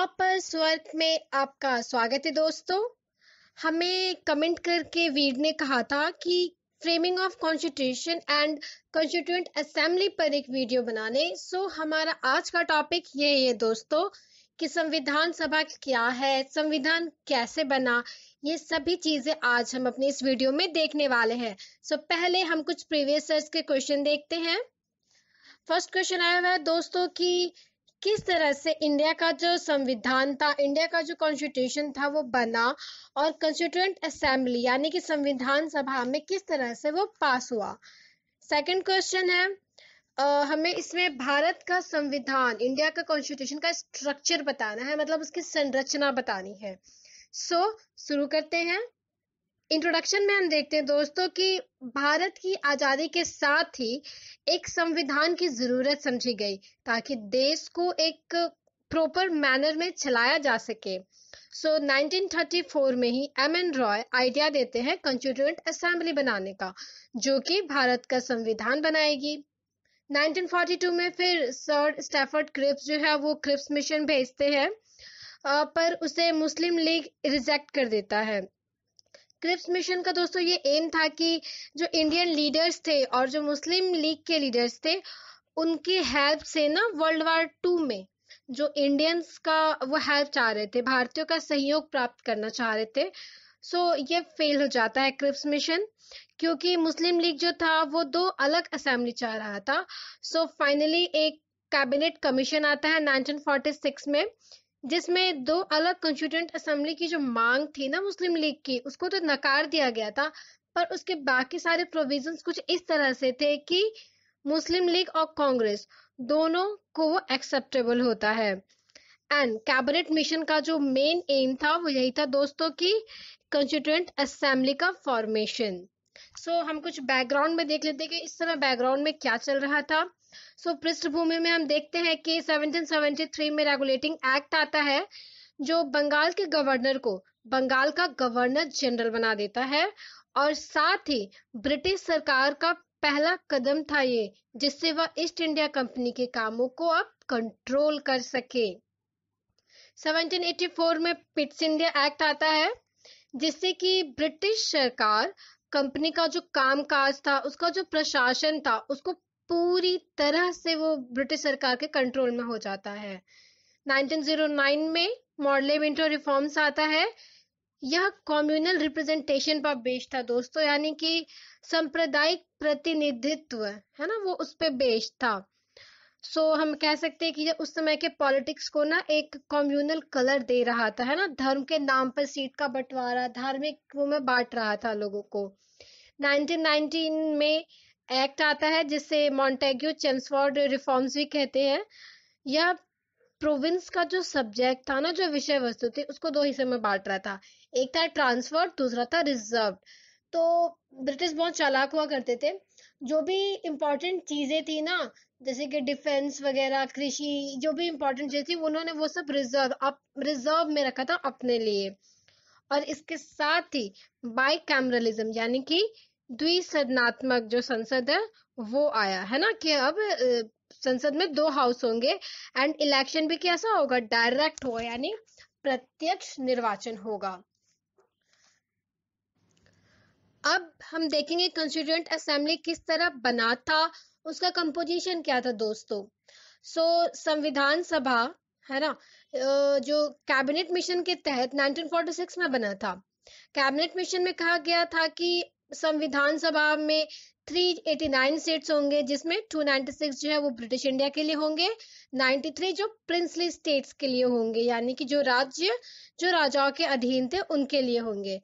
द्वापर स्वर्ग में आपका स्वागत है दोस्तों हमें कमेंट करके वीर ने कहा था कि framing of constitution and constituent assembly पर एक वीडियो बनाने सो हमारा आज का टॉपिक ये है दोस्तों कि संविधान सभा क्या है संविधान कैसे बना ये सभी चीजें आज हम अपने इस वीडियो में देखने वाले हैं सो so, पहले हम कुछ प्रीवियस के क्वेश्चन देखते हैं फर्स्ट क्वेश्चन आया हुआ है दोस्तों की किस तरह से इंडिया का जो संविधान था इंडिया का जो कॉन्स्टिट्यूशन था वो बना और कंस्टिट्यूंट असेंबली यानी कि संविधान सभा में किस तरह से वो पास हुआ सेकंड क्वेश्चन है Uh, हमें इसमें भारत का संविधान इंडिया का कॉन्स्टिट्यूशन का स्ट्रक्चर बताना है मतलब उसकी संरचना बतानी है सो so, शुरू करते हैं इंट्रोडक्शन में हम देखते हैं दोस्तों कि भारत की आज़ादी के साथ ही एक संविधान की ज़रूरत समझी गई ताकि देश को एक प्रॉपर मैनर में चलाया जा सके सो so, 1934 में ही एम एन रॉय आइडिया देते हैं कंस्टिट्यूंट असेंबली बनाने का जो कि भारत का संविधान बनाएगी 1942 में फिर सर स्टेफर्ड क्रिप्स जो है वो क्रिप्स मिशन भेजते हैं पर उसे मुस्लिम लीग रिजेक्ट कर देता है क्रिप्स मिशन का दोस्तों ये एम था कि जो इंडियन लीडर्स थे और जो मुस्लिम लीग के लीडर्स थे उनकी हेल्प से ना वर्ल्ड वार टू में जो इंडियंस का वो हेल्प चाह रहे थे भारतीयों का सहयोग प्राप्त करना चाह रहे थे सो so, ये फेल हो जाता है क्रिप्स मिशन क्योंकि मुस्लिम लीग जो था वो दो अलग असेंबली चाह रहा था सो so, फाइनली एक कैबिनेट कमीशन आता है 1946 में जिसमें दो अलग कंस्टिट्यूंट असेंबली की जो मांग थी ना मुस्लिम लीग की उसको तो नकार दिया गया था पर उसके बाकी सारे प्रोविजन कुछ इस तरह से थे कि मुस्लिम लीग और कांग्रेस दोनों को वो एक्सेप्टेबल होता है एंड कैबिनेट मिशन का जो मेन एम था वो यही था दोस्तों की कंस्टिट्यूंट असेंबली का फॉर्मेशन सो so, हम कुछ बैकग्राउंड में देख लेते हैं कि इस समय बैकग्राउंड में क्या चल रहा था सो so, पृष्ठभूमि में हम देखते हैं कि 1773 में रेगुलेटिंग एक्ट आता है जो बंगाल के गवर्नर को बंगाल का गवर्नर जनरल बना देता है और साथ ही ब्रिटिश सरकार का पहला कदम था ये जिससे वह ईस्ट इंडिया कंपनी के कामों को अब कंट्रोल कर सके 1784 में पिट्स इंडिया एक्ट आता है जिससे कि ब्रिटिश सरकार कंपनी का जो कामकाज था उसका जो प्रशासन था उसको पूरी तरह से वो ब्रिटिश सरकार के कंट्रोल में हो जाता है 1909 में मॉडले विंटो रिफॉर्म्स आता है यह कॉम्युनल रिप्रेजेंटेशन पर बेस्ड था दोस्तों यानी कि सांप्रदायिक प्रतिनिधित्व है ना वो उस पर बेस्ड था सो so, हम कह सकते हैं कि उस समय के पॉलिटिक्स को ना एक कम्युनल कलर दे रहा था है ना धर्म के नाम पर सीट का बंटवारा धार्मिक वो में बांट रहा था लोगों को 1919 में एक्ट आता है जिसे मॉन्टेग्यू चेम्सफोर्ड रिफॉर्म्स भी कहते हैं यह प्रोविंस का जो सब्जेक्ट था ना जो विषय वस्तु थी उसको दो हिस्से में बांट रहा था एक था ट्रांसफर दूसरा था रिजर्व तो ब्रिटिश बहुत चालाक हुआ करते थे जो भी इम्पोर्टेंट चीज़ें थी ना जैसे कि डिफेंस वगैरह कृषि जो भी इम्पोर्टेंट चीज़ थी उन्होंने वो सब रिजर्व अप रिजर्व में रखा था अपने लिए और इसके साथ ही बाई कैमरलिज्म यानी कि द्विसदनात्मक जो संसद है वो आया है ना कि अब संसद में दो हाउस होंगे एंड इलेक्शन भी कैसा होगा डायरेक्ट होगा यानी प्रत्यक्ष निर्वाचन होगा अब हम देखेंगे कंस्टिट्यूंट असेंबली किस तरह बना था उसका कंपोजिशन क्या था दोस्तों सो so, संविधान सभा है ना जो कैबिनेट मिशन के तहत 1946 में बना था कैबिनेट मिशन में कहा गया था कि संविधान सभा में 389 सीट्स होंगे जिसमें 296 जो है वो ब्रिटिश इंडिया के लिए होंगे 93 जो प्रिंसली स्टेट्स के लिए होंगे यानी कि जो राज्य जो राजाओं के अधीन थे उनके लिए होंगे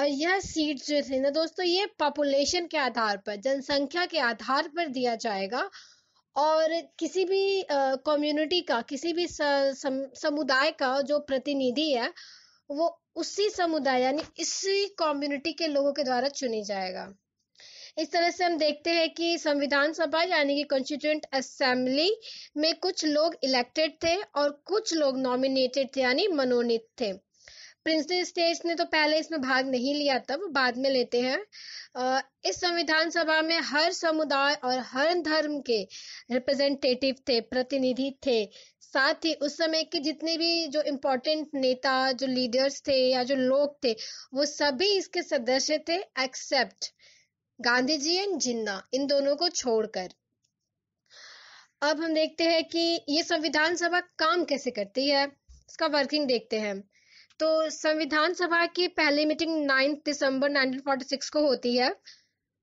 और यह सीट जो थे ना दोस्तों ये पॉपुलेशन के आधार पर जनसंख्या के आधार पर दिया जाएगा और किसी भी कम्युनिटी का किसी भी समुदाय का जो प्रतिनिधि है वो उसी समुदाय यानी इसी कम्युनिटी के लोगों के द्वारा चुनी जाएगा इस तरह से हम देखते हैं कि संविधान सभा यानी कि कॉन्स्टिट्यूंट असेंबली में कुछ लोग इलेक्टेड थे और कुछ लोग नॉमिनेटेड थे यानी मनोनीत थे प्रिंसटन स्टेट्स ने तो पहले इसमें भाग नहीं लिया था वो बाद में लेते हैं इस संविधान सभा में हर समुदाय और हर धर्म के रिप्रेजेंटेटिव थे प्रतिनिधि थे साथ ही उस समय के जितने भी जो इम्पोर्टेंट नेता जो लीडर्स थे या जो लोग थे वो सभी इसके सदस्य थे एक्सेप्ट गांधी जी एंड जिन्ना इन दोनों को छोड़कर अब हम देखते हैं कि ये संविधान सभा काम कैसे करती है इसका वर्किंग देखते हैं तो संविधान सभा की पहली मीटिंग 9 दिसंबर 1946 को होती है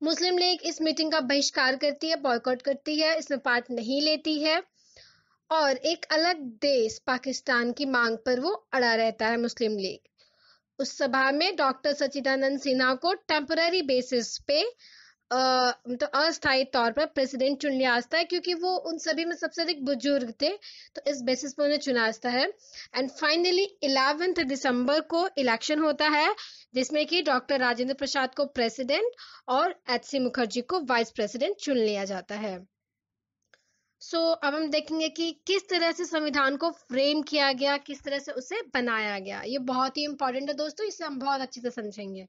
मुस्लिम लीग इस मीटिंग का बहिष्कार करती है बॉयकॉट करती है इसमें पार्ट नहीं लेती है और एक अलग देश पाकिस्तान की मांग पर वो अड़ा रहता है मुस्लिम लीग उस सभा में डॉक्टर सचिदानंद सिन्हा को टेम्पररी बेसिस पे मतलब तो अस्थायी तौर पर प्रेसिडेंट चुन लिया जाता है क्योंकि वो उन सभी में सबसे अधिक बुजुर्ग थे तो इस बेसिस पर उन्हें चुना जाता है एंड फाइनली इलेवेंथ दिसंबर को इलेक्शन होता है जिसमें कि डॉक्टर राजेंद्र प्रसाद को प्रेसिडेंट और एच सी मुखर्जी को वाइस प्रेसिडेंट चुन लिया जाता है सो so, अब हम देखेंगे कि किस तरह से संविधान को फ्रेम किया गया किस तरह से उसे बनाया गया ये बहुत ही इंपॉर्टेंट है दोस्तों इसे हम बहुत अच्छे से समझेंगे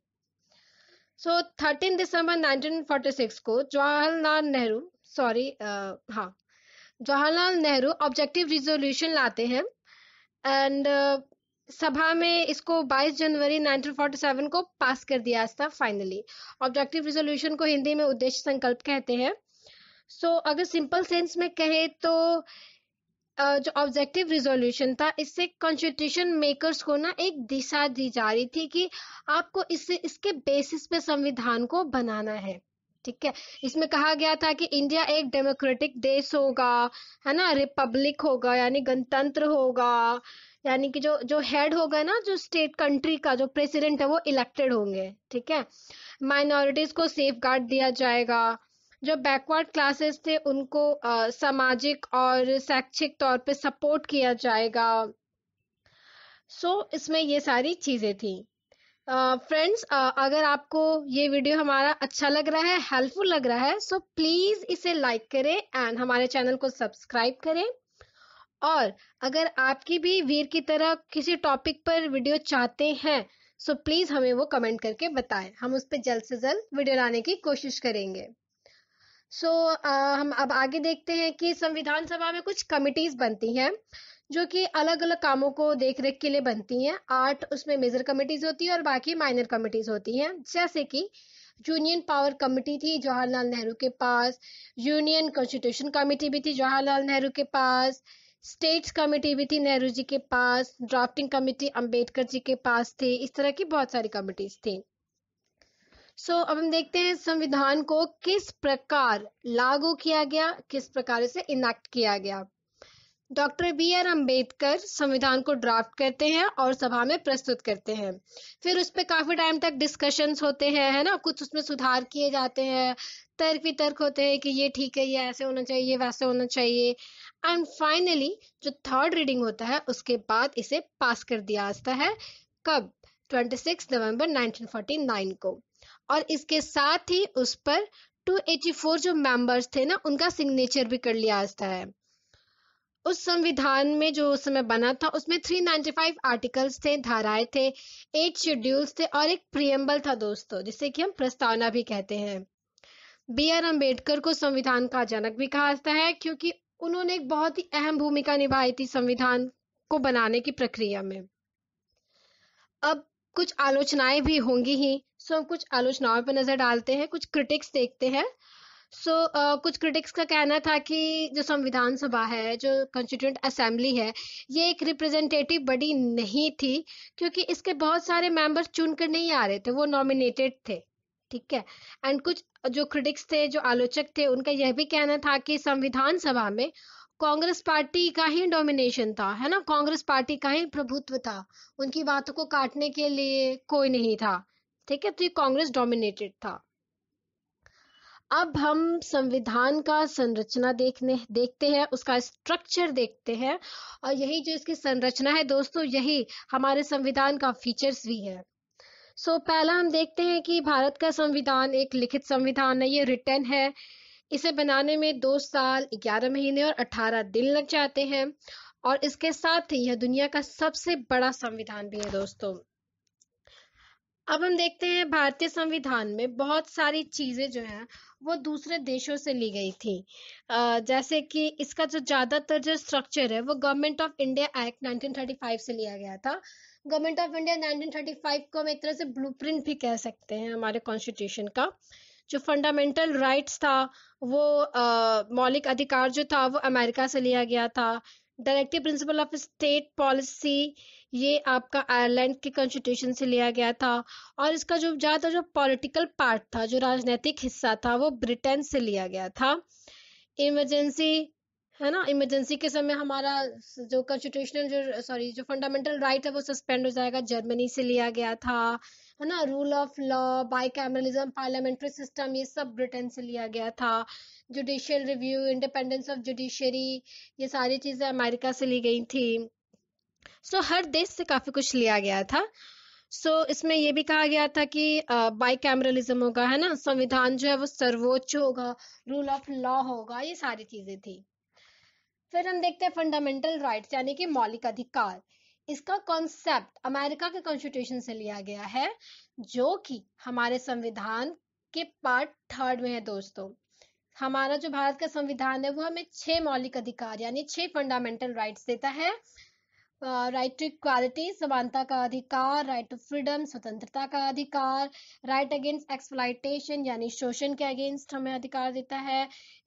सो थर्टीन दिसंबर 1946 को जवाहरलाल नेहरू सॉरी हाँ जवाहरलाल नेहरू ऑब्जेक्टिव रिजोल्यूशन लाते हैं एंड uh, सभा में इसको 22 जनवरी 1947 को पास कर दिया था फाइनली ऑब्जेक्टिव रिजोल्यूशन को हिंदी में उद्देश्य संकल्प कहते हैं सो so, अगर सिंपल सेंस में कहें तो जो ऑब्जेक्टिव रिजोल्यूशन था इससे कॉन्स्टिट्यूशन मेकर्स को ना एक दिशा दी जा रही थी कि आपको इससे इसके बेसिस पे संविधान को बनाना है ठीक है इसमें कहा गया था कि इंडिया एक डेमोक्रेटिक देश होगा है ना रिपब्लिक होगा यानी गणतंत्र होगा यानी कि जो जो हेड होगा ना जो स्टेट कंट्री का जो प्रेसिडेंट है वो इलेक्टेड होंगे ठीक है माइनॉरिटीज को सेफ गार्ड दिया जाएगा जो बैकवर्ड क्लासेस थे उनको आ, सामाजिक और शैक्षिक तौर पे सपोर्ट किया जाएगा सो so, इसमें ये सारी चीज़ें थी फ्रेंड्स uh, uh, अगर आपको ये वीडियो हमारा अच्छा लग रहा है हेल्पफुल लग रहा है सो so प्लीज़ इसे लाइक करें एंड हमारे चैनल को सब्सक्राइब करें और अगर आपकी भी वीर की तरह किसी टॉपिक पर वीडियो चाहते हैं सो so प्लीज़ हमें वो कमेंट करके बताएं हम उस पर जल्द से जल्द वीडियो लाने की कोशिश करेंगे सो so, हम अब आगे देखते हैं कि संविधान सभा में कुछ कमिटीज बनती हैं जो कि अलग अलग कामों को देख रेख के लिए बनती हैं आठ उसमें मेजर कमिटीज होती है और बाकी माइनर कमिटीज होती हैं जैसे कि यूनियन पावर कमिटी थी जवाहरलाल नेहरू के पास यूनियन कॉन्स्टिट्यूशन कमेटी भी थी जवाहरलाल नेहरू के पास स्टेट्स कमेटी भी थी नेहरू जी के पास ड्राफ्टिंग कमेटी अंबेडकर जी के पास थी इस तरह की बहुत सारी कमिटीज थी सो so, अब हम देखते हैं संविधान को किस प्रकार लागू किया गया किस प्रकार इसे इनेक्ट किया गया डॉक्टर बी आर अम्बेडकर संविधान को ड्राफ्ट करते हैं और सभा में प्रस्तुत करते हैं फिर उस पर काफ़ी टाइम तक डिस्कशंस होते हैं है ना कुछ उसमें सुधार किए जाते हैं तर्क वितर्क होते हैं कि ये ठीक है ये ऐसे होना चाहिए वैसे होना चाहिए एंड फाइनली जो थर्ड रीडिंग होता है उसके बाद इसे पास कर दिया जाता है कब 26 नवंबर 1949 को और इसके साथ ही उस पर 284 जो मेंबर्स थे ना उनका सिग्नेचर भी कर लिया जाता है उस संविधान में जो उस समय बना था उसमें 395 आर्टिकल्स थे धाराएं थे एट शेड्यूल्स थे और एक प्रियम्बल था दोस्तों जिसे कि हम प्रस्तावना भी कहते हैं बी आर अम्बेडकर को संविधान का जनक भी कहा जाता है क्योंकि उन्होंने एक बहुत ही अहम भूमिका निभाई थी संविधान को बनाने की प्रक्रिया में अब कुछ आलोचनाएं भी होंगी ही सो so, हम कुछ आलोचनाओं पर नज़र डालते हैं कुछ क्रिटिक्स देखते हैं सो so, uh, कुछ क्रिटिक्स का कहना था कि जो संविधान सभा है जो कॉन्स्टिट्यूंट असेंबली है ये एक रिप्रेजेंटेटिव बॉडी नहीं थी क्योंकि इसके बहुत सारे मेंबर्स चुनकर नहीं आ रहे थे वो नॉमिनेटेड थे ठीक है एंड कुछ जो क्रिटिक्स थे जो आलोचक थे उनका यह भी कहना था कि संविधान सभा में कांग्रेस पार्टी का ही डोमिनेशन था है ना कांग्रेस पार्टी का ही प्रभुत्व था उनकी बातों को काटने के लिए कोई नहीं था ठीक है तो ये कांग्रेस डोमिनेटेड था अब हम संविधान का संरचना देखने देखते हैं उसका स्ट्रक्चर देखते हैं और यही जो इसकी संरचना है दोस्तों यही हमारे संविधान का फीचर्स भी है सो so, पहला हम देखते हैं कि भारत का संविधान एक लिखित संविधान है ये रिटर्न है इसे बनाने में दो साल ग्यारह महीने और अठारह दिन लग जाते हैं और इसके साथ ही यह दुनिया का सबसे बड़ा संविधान भी है दोस्तों अब हम देखते हैं भारतीय संविधान में बहुत सारी चीज़ें जो है वो दूसरे देशों से ली गई थी जैसे कि इसका जो ज़्यादातर जो स्ट्रक्चर है वो गवर्नमेंट ऑफ इंडिया एक्ट 1935 से लिया गया था गवर्नमेंट ऑफ इंडिया 1935 को हम एक तरह से ब्लूप्रिंट भी कह सकते हैं हमारे कॉन्स्टिट्यूशन का जो फंडामेंटल राइट्स था वो मौलिक अधिकार जो था वो अमेरिका से लिया गया था directive principle of state policy ये आपका आयरलैंड के कॉन्स्टिट्यूशन से लिया गया था और इसका जो ज्यादा जो पॉलिटिकल पार्ट था जो राजनीतिक हिस्सा था वो ब्रिटेन से लिया गया था इमरजेंसी है ना इमरजेंसी के समय हमारा जो कॉन्स्टिट्यूशनल जो सॉरी जो फंडामेंटल राइट है वो सस्पेंड हो जाएगा जर्मनी से लिया गया था है ना rule of law bicameralism parliamentary system ये सब ब्रिटेन से लिया गया था judicial review independence of judiciary ये सारी चीज़ें अमेरिका से ली गई थी सो so, हर देश से काफ़ी कुछ लिया गया था सो so, इसमें यह भी कहा गया था कि बाई कैमरलिज्म होगा है ना संविधान जो है वो सर्वोच्च होगा रूल ऑफ लॉ होगा ये सारी चीज़ें थी फिर हम देखते हैं फंडामेंटल राइट्स यानी कि मौलिक अधिकार इसका कॉन्सेप्ट अमेरिका के कॉन्स्टिट्यूशन से लिया गया है जो कि हमारे संविधान के पार्ट थर्ड में है दोस्तों हमारा जो भारत का संविधान है वो हमें छह मौलिक अधिकार यानी छह फंडामेंटल राइट्स देता है राइट टू इक्वालिटी समानता का अधिकार राइट टू फ्रीडम स्वतंत्रता का अधिकार राइट अगेंस्ट एक्सप्लाइटेशन यानी शोषण के अगेंस्ट हमें अधिकार देता है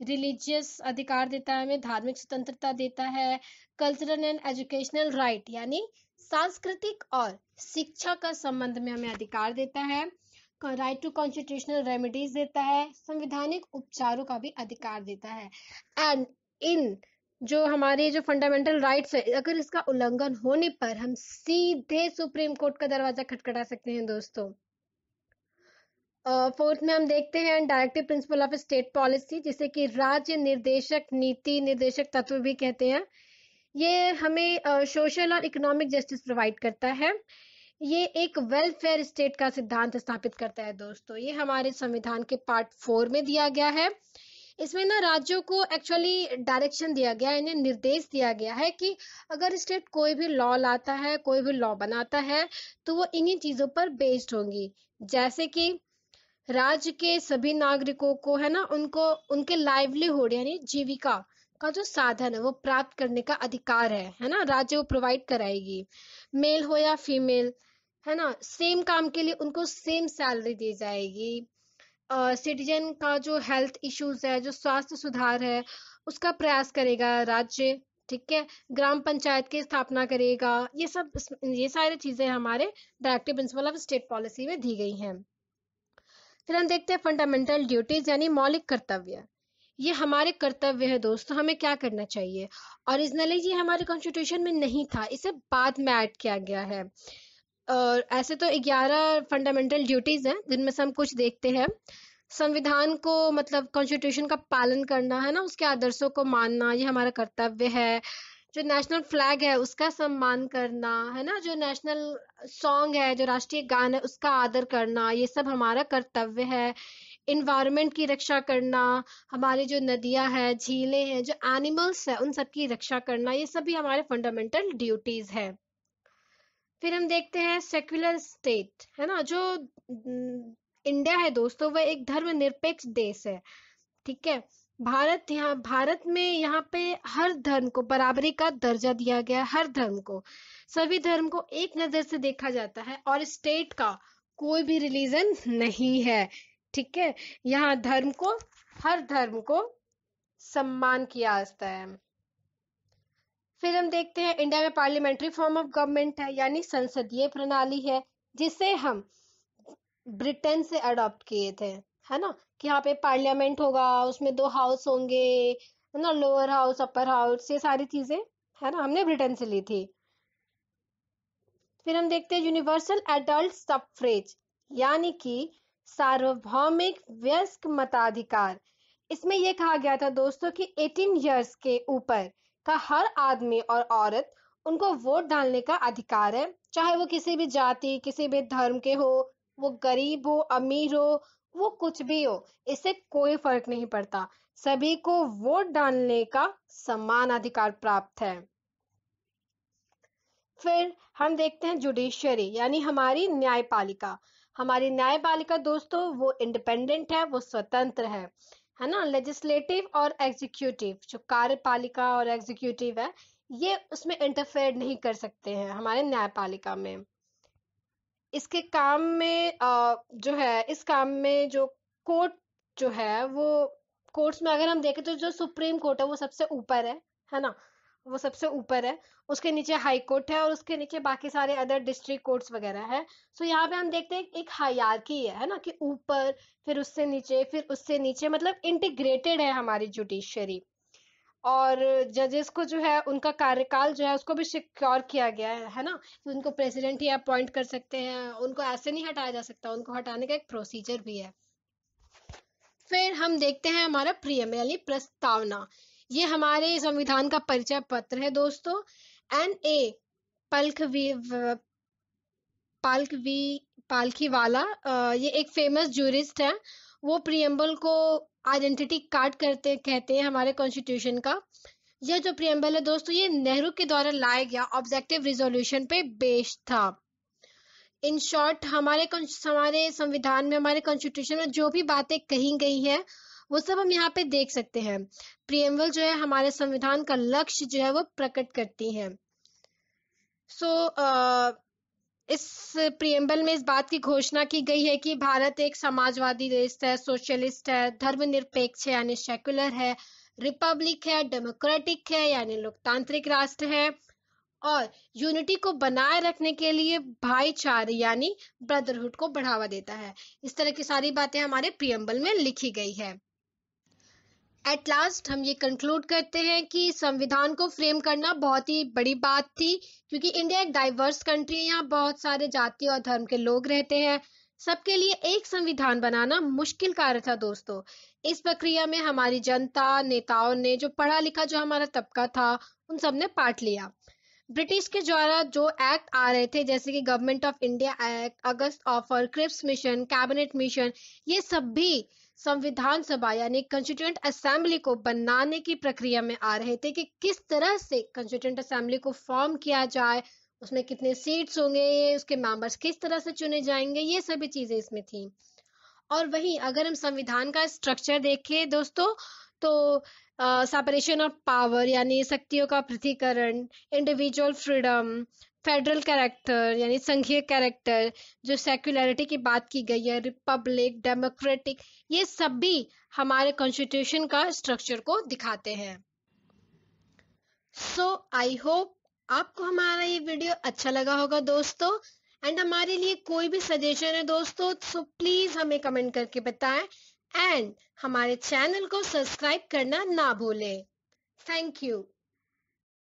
रिलीजियस अधिकार देता है हमें धार्मिक स्वतंत्रता देता है कल्चरल एंड एजुकेशनल राइट यानी सांस्कृतिक और शिक्षा का संबंध में हमें अधिकार देता है राइट टू कॉन्स्टिट्यूशनल रेमेडीज देता है संविधानिक उपचारों का भी अधिकार देता है एंड इन जो हमारे जो फंडामेंटल राइट्स है अगर इसका उल्लंघन होने पर हम सीधे सुप्रीम कोर्ट का दरवाजा खटखटा सकते हैं दोस्तों फोर्थ uh, में हम देखते हैं directive principle of state policy जिसे कि राज्य निर्देशक नीति निर्देशक तत्व भी कहते हैं ये हमें सोशल और इकोनॉमिक जस्टिस प्रोवाइड करता है ये एक वेलफेयर स्टेट का सिद्धांत स्थापित करता है दोस्तों ये हमारे संविधान के पार्ट फोर में दिया गया है इसमें ना राज्यों को एक्चुअली डायरेक्शन दिया गया इन्हें निर्देश दिया गया है कि अगर स्टेट कोई भी लॉ लाता है कोई भी लॉ बनाता है तो वो इन्हीं चीज़ों पर बेस्ड होंगी जैसे कि राज्य के सभी नागरिकों को है ना उनको उनके लाइवलीहुड यानी जीविका का जो साधन है वो प्राप्त करने का अधिकार है है ना राज्य वो प्रोवाइड कराएगी मेल हो या फीमेल है ना सेम काम के लिए उनको सेम सैलरी दी जाएगी सिटीजन का जो हेल्थ इश्यूज है जो स्वास्थ्य सुधार है उसका प्रयास करेगा राज्य ठीक है ग्राम पंचायत की स्थापना करेगा ये सब ये सारी चीजें हमारे directive principle of state policy में दी गई हैं फिर हम देखते हैं फंडामेंटल ड्यूटीज यानी मौलिक कर्तव्य ये हमारे कर्तव्य है दोस्तों हमें क्या करना चाहिए ओरिजिनली ये हमारे कॉन्स्टिट्यूशन में नहीं था इसे बाद में ऐड किया गया है ऐसे तो ग्यारह फंडामेंटल ड्यूटीज़ हैं जिनमें से हम कुछ देखते हैं संविधान को मतलब कॉन्स्टिट्यूशन का पालन करना है ना उसके आदर्शों को मानना ये हमारा कर्तव्य है जो नेशनल फ्लैग है उसका सम्मान करना है ना जो नेशनल सॉन्ग है जो राष्ट्रीय गान है उसका आदर करना ये सब हमारा कर्तव्य है इन्वायरमेंट की रक्षा करना हमारी जो नदियां हैं झीलें हैं जो एनिमल्स है उन सब की रक्षा करना ये सब भी हमारे फंडामेंटल ड्यूटीज़ है फिर हम देखते हैं सेक्युलर स्टेट है ना जो इंडिया है दोस्तों वह एक धर्म निरपेक्ष देश है ठीक है भारत यहाँ भारत में यहाँ पे हर धर्म को बराबरी का दर्जा दिया गया हर धर्म को सभी धर्म को एक नजर से देखा जाता है और स्टेट का कोई भी रिलीजन नहीं है ठीक है यहाँ धर्म को हर धर्म को सम्मान किया जाता है फिर हम देखते हैं इंडिया में पार्लियामेंट्री फॉर्म ऑफ गवर्नमेंट है यानी संसदीय प्रणाली है जिसे हम ब्रिटेन से अडॉप्ट किए थे है ना कि यहाँ पे पार्लियामेंट होगा उसमें दो हाउस होंगे है ना लोअर हाउस अपर हाउस ये सारी चीजें है ना हमने ब्रिटेन से ली थी फिर हम देखते हैं यूनिवर्सल एडल्ट सफ्रेज यानी कि सार्वभौमिक व्यस्क मताधिकार इसमें यह कहा गया था दोस्तों कि 18 इयर्स के ऊपर का हर आदमी और औरत उनको वोट डालने का अधिकार है चाहे वो किसी भी जाति किसी भी धर्म के हो वो गरीब हो अमीर हो वो कुछ भी हो इससे कोई फर्क नहीं पड़ता सभी को वोट डालने का समान अधिकार प्राप्त है फिर हम देखते हैं जुडिशियरी यानी हमारी न्यायपालिका हमारी न्यायपालिका दोस्तों वो इंडिपेंडेंट है वो स्वतंत्र है है ना लेजिस्लेटिव और एग्जीक्यूटिव जो कार्यपालिका और एग्जीक्यूटिव है ये उसमें इंटरफेयर नहीं कर सकते हैं हमारे न्यायपालिका में इसके काम में जो है इस काम में जो कोर्ट जो है वो कोर्ट्स में अगर हम देखें तो जो सुप्रीम कोर्ट है वो सबसे ऊपर है है ना वो सबसे ऊपर है उसके नीचे हाई कोर्ट है और उसके नीचे बाकी सारे अदर डिस्ट्रिक्ट कोर्ट्स वगैरह है सो so, यहाँ पे हम देखते हैं एक हायारकी है ना कि ऊपर फिर उससे नीचे फिर उससे नीचे मतलब इंटीग्रेटेड है हमारी जुडिशरी और जजेस को जो है उनका कार्यकाल जो है उसको भी सिक्योर किया गया है है ना कि उनको प्रेसिडेंट ही अपॉइंट कर सकते हैं उनको ऐसे नहीं हटाया जा सकता उनको हटाने का एक प्रोसीजर भी है फिर हम देखते हैं हमारा प्रियम यानी प्रस्तावना ये हमारे संविधान का परिचय पत्र है दोस्तों एन ए पल्खवी पालकवी पालखीवाला ये एक फेमस जूरिस्ट है वो प्रियम्बल को आइडेंटिटी कार्ड करते कहते हैं हमारे कॉन्स्टिट्यूशन का यह जो प्रियम्बल है दोस्तों ये नेहरू के द्वारा लाया गया ऑब्जेक्टिव रिजोल्यूशन पे बेस्ड था इन शॉर्ट हमारे हमारे संविधान में हमारे कॉन्स्टिट्यूशन में जो भी बातें कही गई हैं वो सब हम यहाँ पे देख सकते हैं प्रियम्बल जो है हमारे संविधान का लक्ष्य जो है वो प्रकट करती है सो so, uh, इस प्रियम्बल में इस बात की घोषणा की गई है कि भारत एक समाजवादी देश है सोशलिस्ट है धर्मनिरपेक्ष है यानी सेक्युलर है रिपब्लिक है डेमोक्रेटिक है यानी लोकतांत्रिक राष्ट्र है और यूनिटी को बनाए रखने के लिए भाईचारे यानी ब्रदरहुड को बढ़ावा देता है इस तरह की सारी बातें हमारे प्रियम्बल में लिखी गई है एट लास्ट हम ये कंक्लूड करते हैं कि संविधान को फ्रेम करना बहुत ही बड़ी बात थी क्योंकि इंडिया एक डाइवर्स कंट्री है यहाँ बहुत सारे जाति और धर्म के लोग रहते हैं सबके लिए एक संविधान बनाना मुश्किल कार्य था दोस्तों इस प्रक्रिया में हमारी जनता नेताओं ने जो पढ़ा लिखा जो हमारा तबका था उन सब ने पार्ट लिया ब्रिटिश के द्वारा जो एक्ट आ रहे थे जैसे कि government of India act August offer Cripps mission cabinet mission ये सब भी संविधान सभा यानी कंस्टिट्यूएंट असेंबली को बनाने की प्रक्रिया में आ रहे थे कि किस तरह से कंस्टिट्यूंट असेंबली को फॉर्म किया जाए उसमें कितने सीट्स होंगे उसके मेंबर्स किस तरह से चुने जाएंगे ये सभी चीजें इसमें थी और वहीं अगर हम संविधान का स्ट्रक्चर देखें दोस्तों तो सेपरेशन ऑफ पावर यानी शक्तियों का पृथ्वीकरण इंडिविजुअल फ्रीडम फेडरल कैरेक्टर यानी संघीय कैरेक्टर जो सेक्युलरिटी की बात की गई है रिपब्लिक डेमोक्रेटिक ये सब भी हमारे कॉन्स्टिट्यूशन का स्ट्रक्चर को दिखाते हैं सो आई होप आपको हमारा ये वीडियो अच्छा लगा होगा दोस्तों एंड हमारे लिए कोई भी सजेशन है दोस्तों सो प्लीज हमें कमेंट करके बताएं एंड हमारे चैनल को सब्सक्राइब करना ना भूलें थैंक यू